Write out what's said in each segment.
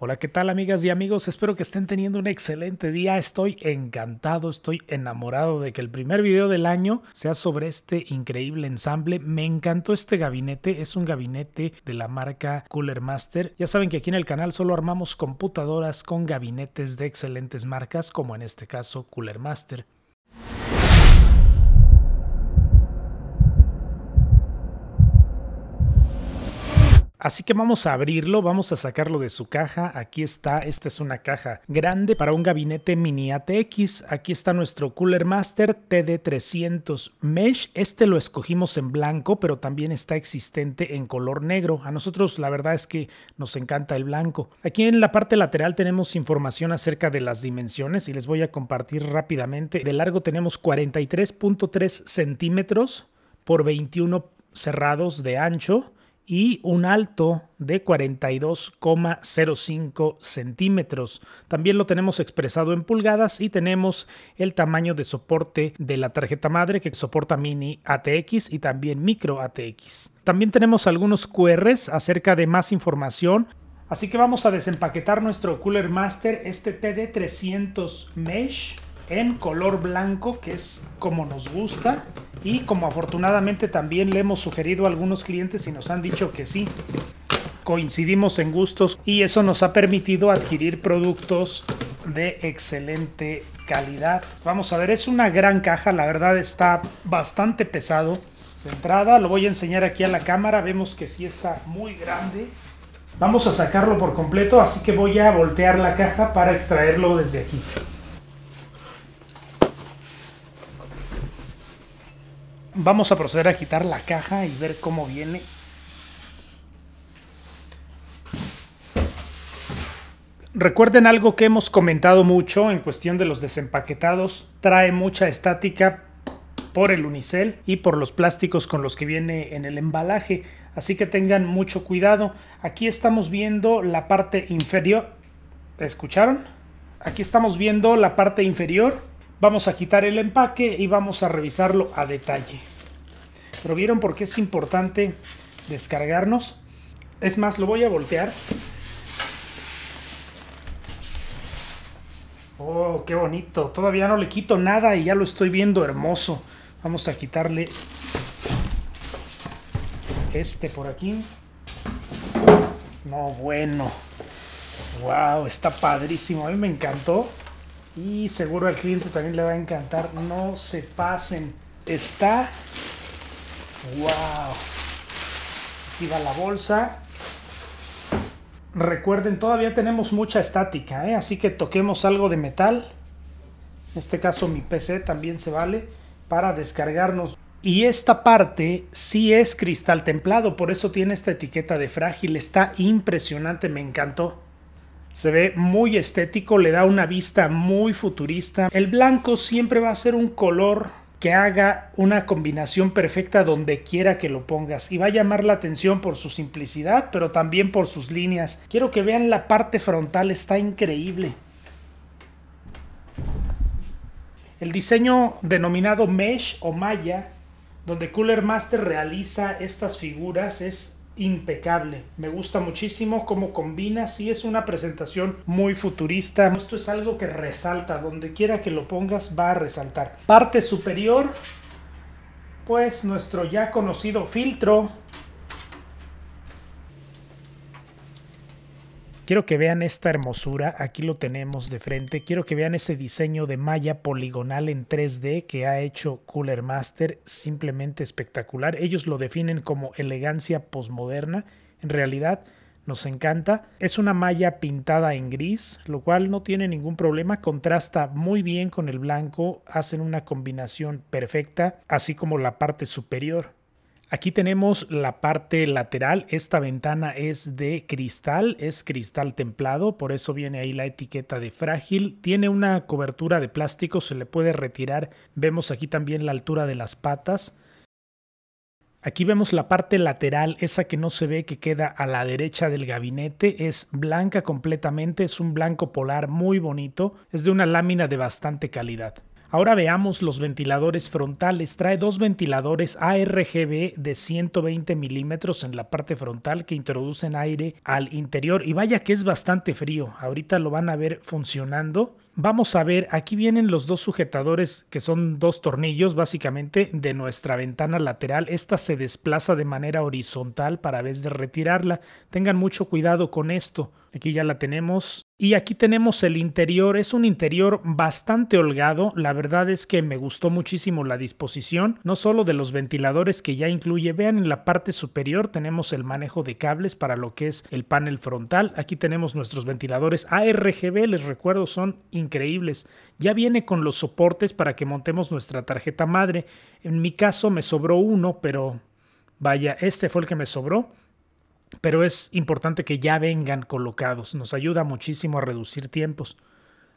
Hola, ¿qué tal amigas y amigos? Espero que estén teniendo un excelente día. Estoy encantado, estoy enamorado de que el primer video del año sea sobre este increíble ensamble. Me encantó este gabinete, es un gabinete de la marca Cooler Master. Ya saben que aquí en el canal solo armamos computadoras con gabinetes de excelentes marcas como en este caso Cooler Master. Así que vamos a abrirlo, vamos a sacarlo de su caja. Aquí está, esta es una caja grande para un gabinete mini ATX. Aquí está nuestro Cooler Master TD300 Mesh. Este lo escogimos en blanco, pero también está existente en color negro. A nosotros la verdad es que nos encanta el blanco. Aquí en la parte lateral tenemos información acerca de las dimensiones y les voy a compartir rápidamente. De largo tenemos 43.3 centímetros por 21 cerrados de ancho y un alto de 42,05 centímetros. También lo tenemos expresado en pulgadas y tenemos el tamaño de soporte de la tarjeta madre que soporta mini ATX y también micro ATX. También tenemos algunos QRs acerca de más información. Así que vamos a desempaquetar nuestro Cooler Master, este TD300 Mesh en color blanco, que es como nos gusta. Y como afortunadamente también le hemos sugerido a algunos clientes y nos han dicho que sí, coincidimos en gustos y eso nos ha permitido adquirir productos de excelente calidad. Vamos a ver, es una gran caja, la verdad está bastante pesado. De entrada, lo voy a enseñar aquí a la cámara, vemos que sí está muy grande. Vamos a sacarlo por completo, así que voy a voltear la caja para extraerlo desde aquí. Vamos a proceder a quitar la caja y ver cómo viene. Recuerden algo que hemos comentado mucho en cuestión de los desempaquetados. Trae mucha estática por el unicel y por los plásticos con los que viene en el embalaje. Así que tengan mucho cuidado. Aquí estamos viendo la parte inferior. ¿Escucharon? Aquí estamos viendo la parte inferior Vamos a quitar el empaque y vamos a revisarlo a detalle. Pero vieron por qué es importante descargarnos. Es más, lo voy a voltear. Oh, qué bonito. Todavía no le quito nada y ya lo estoy viendo hermoso. Vamos a quitarle este por aquí. No, bueno. Wow, está padrísimo. A mí me encantó y seguro al cliente también le va a encantar. No se pasen. Está. ¡Wow! Aquí va la bolsa. Recuerden, todavía tenemos mucha estática, ¿eh? así que toquemos algo de metal. En este caso mi PC también se vale para descargarnos. Y esta parte sí es cristal templado, por eso tiene esta etiqueta de frágil. Está impresionante, me encantó. Se ve muy estético, le da una vista muy futurista. El blanco siempre va a ser un color que haga una combinación perfecta donde quiera que lo pongas y va a llamar la atención por su simplicidad pero también por sus líneas. Quiero que vean la parte frontal, está increíble. El diseño denominado mesh o malla, donde Cooler Master realiza estas figuras, es impecable. Me gusta muchísimo cómo combina. si es una presentación muy futurista. Esto es algo que resalta. Donde quiera que lo pongas va a resaltar. Parte superior. Pues nuestro ya conocido filtro Quiero que vean esta hermosura, aquí lo tenemos de frente. Quiero que vean ese diseño de malla poligonal en 3D que ha hecho Cooler Master, simplemente espectacular. Ellos lo definen como elegancia posmoderna. En realidad, nos encanta. Es una malla pintada en gris, lo cual no tiene ningún problema, contrasta muy bien con el blanco, hacen una combinación perfecta, así como la parte superior. Aquí tenemos la parte lateral. Esta ventana es de cristal, es cristal templado, por eso viene ahí la etiqueta de frágil. Tiene una cobertura de plástico, se le puede retirar. Vemos aquí también la altura de las patas. Aquí vemos la parte lateral, esa que no se ve que queda a la derecha del gabinete, es blanca completamente, es un blanco polar muy bonito, es de una lámina de bastante calidad. Ahora veamos los ventiladores frontales. Trae dos ventiladores ARGB de 120 milímetros en la parte frontal que introducen aire al interior. Y vaya que es bastante frío. Ahorita lo van a ver funcionando. Vamos a ver, aquí vienen los dos sujetadores que son dos tornillos básicamente de nuestra ventana lateral. Esta se desplaza de manera horizontal para vez de retirarla. Tengan mucho cuidado con esto. Aquí ya la tenemos y aquí tenemos el interior, es un interior bastante holgado, la verdad es que me gustó muchísimo la disposición, no solo de los ventiladores que ya incluye, vean en la parte superior tenemos el manejo de cables para lo que es el panel frontal, aquí tenemos nuestros ventiladores ARGB, les recuerdo son increíbles, ya viene con los soportes para que montemos nuestra tarjeta madre, en mi caso me sobró uno, pero vaya, este fue el que me sobró, pero es importante que ya vengan colocados. Nos ayuda muchísimo a reducir tiempos.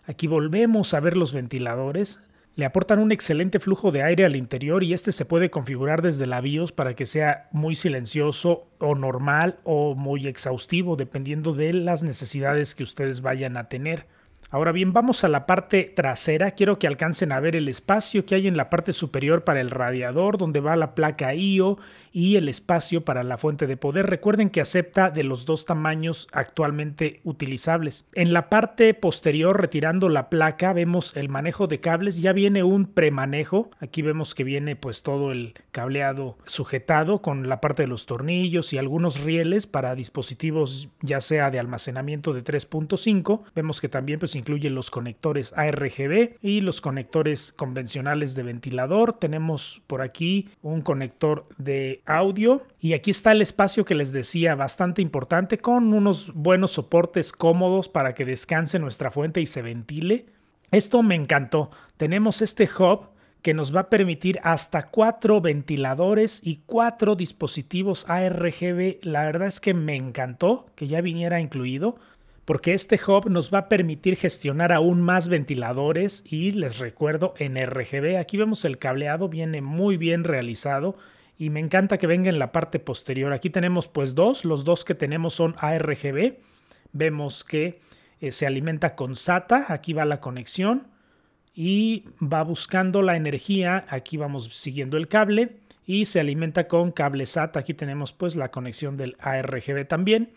Aquí volvemos a ver los ventiladores. Le aportan un excelente flujo de aire al interior y este se puede configurar desde la BIOS para que sea muy silencioso o normal o muy exhaustivo, dependiendo de las necesidades que ustedes vayan a tener. Ahora bien, vamos a la parte trasera. Quiero que alcancen a ver el espacio que hay en la parte superior para el radiador, donde va la placa IO y el espacio para la fuente de poder. Recuerden que acepta de los dos tamaños actualmente utilizables. En la parte posterior, retirando la placa, vemos el manejo de cables. Ya viene un premanejo. Aquí vemos que viene pues todo el cableado sujetado con la parte de los tornillos y algunos rieles para dispositivos ya sea de almacenamiento de 3.5. Vemos que también pues incluye incluyen los conectores ARGB y los conectores convencionales de ventilador. Tenemos por aquí un conector de audio y aquí está el espacio que les decía, bastante importante, con unos buenos soportes cómodos para que descanse nuestra fuente y se ventile. Esto me encantó. Tenemos este hub que nos va a permitir hasta cuatro ventiladores y cuatro dispositivos ARGB. La verdad es que me encantó que ya viniera incluido porque este hub nos va a permitir gestionar aún más ventiladores y les recuerdo en RGB, aquí vemos el cableado, viene muy bien realizado y me encanta que venga en la parte posterior. Aquí tenemos pues dos, los dos que tenemos son ARGB, vemos que eh, se alimenta con SATA, aquí va la conexión y va buscando la energía, aquí vamos siguiendo el cable y se alimenta con cable SATA, aquí tenemos pues la conexión del ARGB también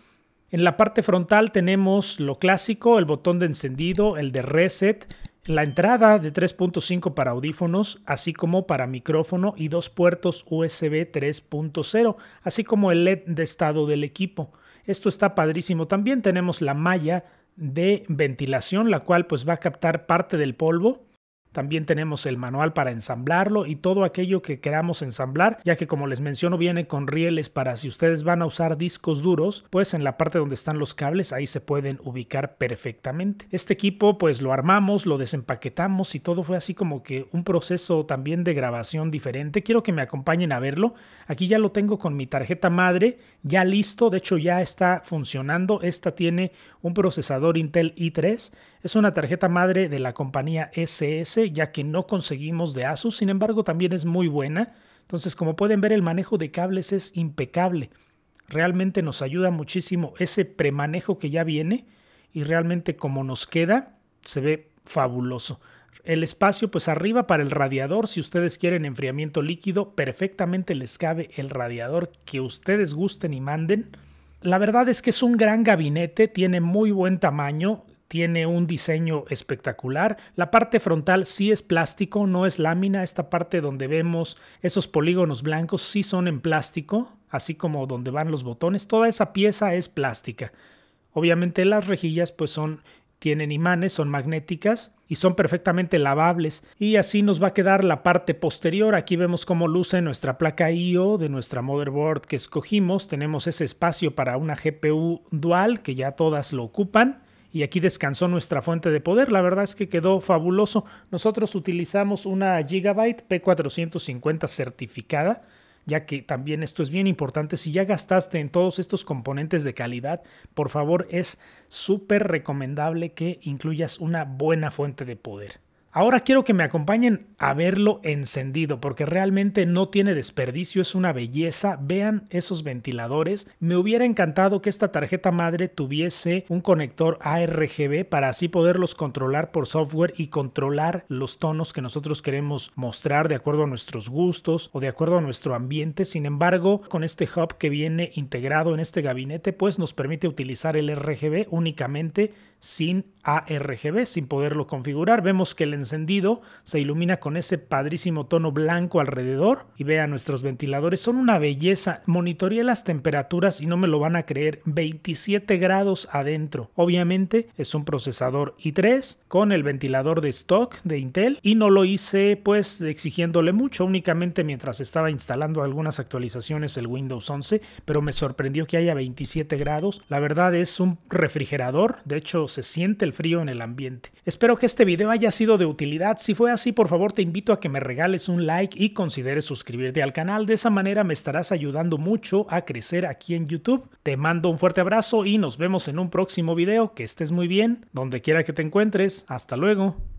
en la parte frontal tenemos lo clásico, el botón de encendido, el de reset, la entrada de 3.5 para audífonos, así como para micrófono y dos puertos USB 3.0, así como el LED de estado del equipo. Esto está padrísimo. También tenemos la malla de ventilación, la cual pues va a captar parte del polvo también tenemos el manual para ensamblarlo y todo aquello que queramos ensamblar, ya que como les menciono viene con rieles para si ustedes van a usar discos duros, pues en la parte donde están los cables ahí se pueden ubicar perfectamente. Este equipo pues lo armamos, lo desempaquetamos y todo fue así como que un proceso también de grabación diferente. Quiero que me acompañen a verlo. Aquí ya lo tengo con mi tarjeta madre, ya listo, de hecho ya está funcionando. Esta tiene un procesador Intel i3 es una tarjeta madre de la compañía SS, ya que no conseguimos de Asus, sin embargo también es muy buena. Entonces, como pueden ver, el manejo de cables es impecable. Realmente nos ayuda muchísimo ese premanejo que ya viene y realmente como nos queda, se ve fabuloso. El espacio pues arriba para el radiador, si ustedes quieren enfriamiento líquido, perfectamente les cabe el radiador que ustedes gusten y manden. La verdad es que es un gran gabinete, tiene muy buen tamaño, tiene un diseño espectacular. La parte frontal sí es plástico, no es lámina. Esta parte donde vemos esos polígonos blancos sí son en plástico, así como donde van los botones. Toda esa pieza es plástica. Obviamente las rejillas pues son tienen imanes, son magnéticas y son perfectamente lavables. Y así nos va a quedar la parte posterior. Aquí vemos cómo luce nuestra placa IO de nuestra motherboard que escogimos. Tenemos ese espacio para una GPU dual que ya todas lo ocupan y aquí descansó nuestra fuente de poder. La verdad es que quedó fabuloso. Nosotros utilizamos una Gigabyte P450 certificada, ya que también esto es bien importante. Si ya gastaste en todos estos componentes de calidad, por favor es súper recomendable que incluyas una buena fuente de poder. Ahora quiero que me acompañen a verlo encendido porque realmente no tiene desperdicio, es una belleza. Vean esos ventiladores. Me hubiera encantado que esta tarjeta madre tuviese un conector ARGB para así poderlos controlar por software y controlar los tonos que nosotros queremos mostrar de acuerdo a nuestros gustos o de acuerdo a nuestro ambiente. Sin embargo, con este hub que viene integrado en este gabinete, pues nos permite utilizar el RGB únicamente sin ARGB, sin poderlo configurar. Vemos que el encendido, se ilumina con ese padrísimo tono blanco alrededor y vea nuestros ventiladores, son una belleza, monitoreé las temperaturas y no me lo van a creer, 27 grados adentro. Obviamente es un procesador i3 con el ventilador de stock de Intel y no lo hice pues exigiéndole mucho, únicamente mientras estaba instalando algunas actualizaciones el Windows 11, pero me sorprendió que haya 27 grados. La verdad es un refrigerador, de hecho se siente el frío en el ambiente. Espero que este video haya sido de utilidad. Si fue así, por favor te invito a que me regales un like y consideres suscribirte al canal. De esa manera me estarás ayudando mucho a crecer aquí en YouTube. Te mando un fuerte abrazo y nos vemos en un próximo video. Que estés muy bien, donde quiera que te encuentres. Hasta luego.